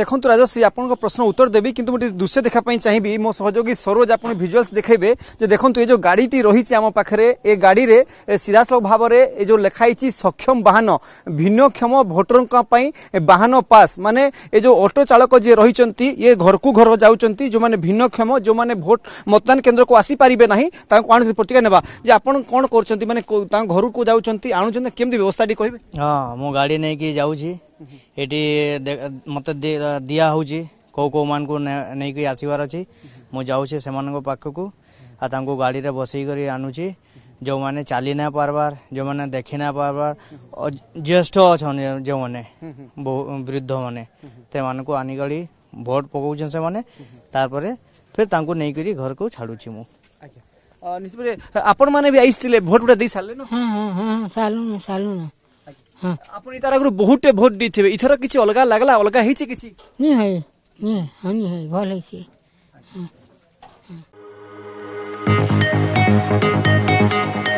দেখুন রাজশ্রী আপনার প্রশ্ন উত্তর দেবি কিন্তু গোটে দৃশ্য দেখা চাহিবি মো সহযোগী সরোজ আপনার ভিজুয়ালস দেখাইবে যে দেখুন এই যে গাড়িটি রয়েছে আমার পাখে এ গাড়ি সিধাসলখ ভাবে এই যে লেখাইছি সক্ষম বাহন ভিন্নক্ষম ভোটর বাহন পাস মানে এই যে অটো চালক যে রয়েছেন ইয়ে ঘরকু ঘর যাচ্ছেন যে ভিন্নক্ষম যে ভোট মতদান কেন্দ্রক আসিপারে না তাঁর আনুচ্ছেন প্রতিকা নেওয়া যে আপনার কোণ করছেন মানে তাঁর ঘরকু যাচ্ছেন আনুচ্ছেন কেমি ব্যবস্থাটি কে হ্যাঁ মো গাড়ি নিয়ে যাচ্ছি ये मत दि हूँ कौ कौ मान को नहीं आसवर अच्छे मुझे से पाखक आ गाड़ी में बसईक आनुची जो मैंने चली ना पार्बार जो मैंने देखी ना पार्बार ज्येष्ठ अच्छे जो मैंने वृद्ध मैंने मानक आनिक भोट पकाचन से मैंने तार फिर तक नहीं कर घर को छाड़ी मुझे आपण मैंने भी आई भोट ଆପଣ ତାର ଆଗରୁ ବହୁତଟେ ଭୋଟ ଦେଇଥିବେ ଏଥର କିଛି ଅଲଗା ଲାଗଲା ଅଲଗା ହେଇଛି କିଛି ଭଲ ହେଇଛି Thank you.